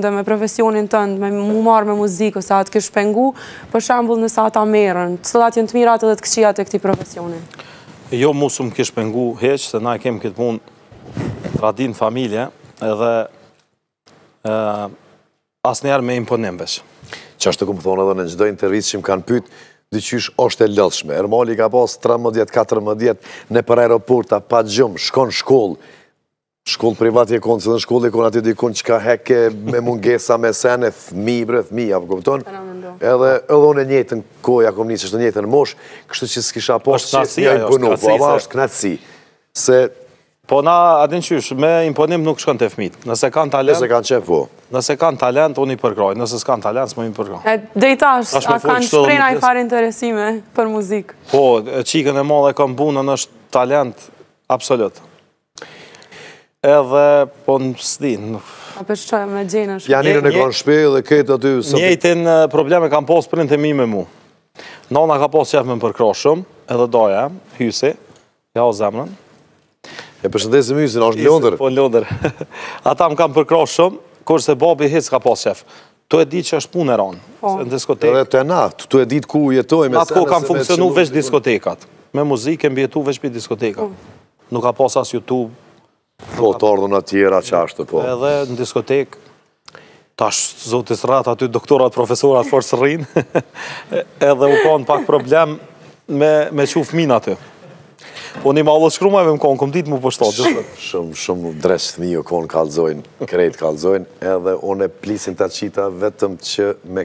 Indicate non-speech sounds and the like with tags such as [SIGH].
dhe me profesionin tëndë, me mu marrë me muzikë, ose atë kështë pengu, për shambull nësë ata merën, cëllat jënë të mirat edhe të këqijat e këti profesionin? Jo, musë më kështë pengu heqë, se na e kemë këtë punë radinë familje, edhe asë njerë me imponim veç. Që ashtë të këmë thonë edhe në të rritë që më kanë pytë, dhe qysh është e lëshme. Ermoli ka posë 13-14 në për aeroporta, pa gjumë, shkon shkollë, shkollë privat e konë, se dhe në shkollë e konë atë i dikonë qka heke me mungesa me sene, thmi, bre, thmi, apë këpëton, edhe edhe unë e njëtë në kojë, akum njësë, është njëtë në moshë, kështu që s'kisha poshtë që një e po ava po, është knatësi, se... Po na, adin qysh, me imponim nuk shkën të fmit, nëse kanë talent... Nëse kanë qef, po. Nëse kanë talent, unë i përkroj, nëse s'kanë talent, s'më i përkroj. Dejta, a kanë shprena i farë interesime për muzikë? Po, qikën e mollë e këmbunën është talent, absolutë edhe po në stinë. A për po shqoj me gjenë është? Janinë në kanë shpe dhe këtë aty... Njëjtën probleme kam posë për në të mi me mu. Nona ka posë qefë me më përkroshëm, edhe doja, hysi, ja o zemrën. E përshëndesim hysi, në është ljondër? Po në [LAUGHS] Ata më kam përkroshëm, kurse babi hisë ka posë qefë. Tu e ditë që është punë e ronë, po. në diskotekë. Dhe të na, tu e ditë ku jetojme... Natë ku kam funksionu veç diskotekat. Me muzikë e mbjetu veç për diskotekat. Po. Nuk ka pas as YouTube, Po, të ardhën atjera që ashtë, po. Edhe në diskotekë, tash zotis ratë aty doktorat, profesorat, forës rrinë, [LAUGHS] edhe u konë pak problem me që fëmina të. Po, një ma allot shkrumajve më konë, këmë ditë mu pështatë. Shumë, shumë dresë thmi u konë kalzojnë, krejtë kalzojnë, edhe one plisin të qita vetëm që me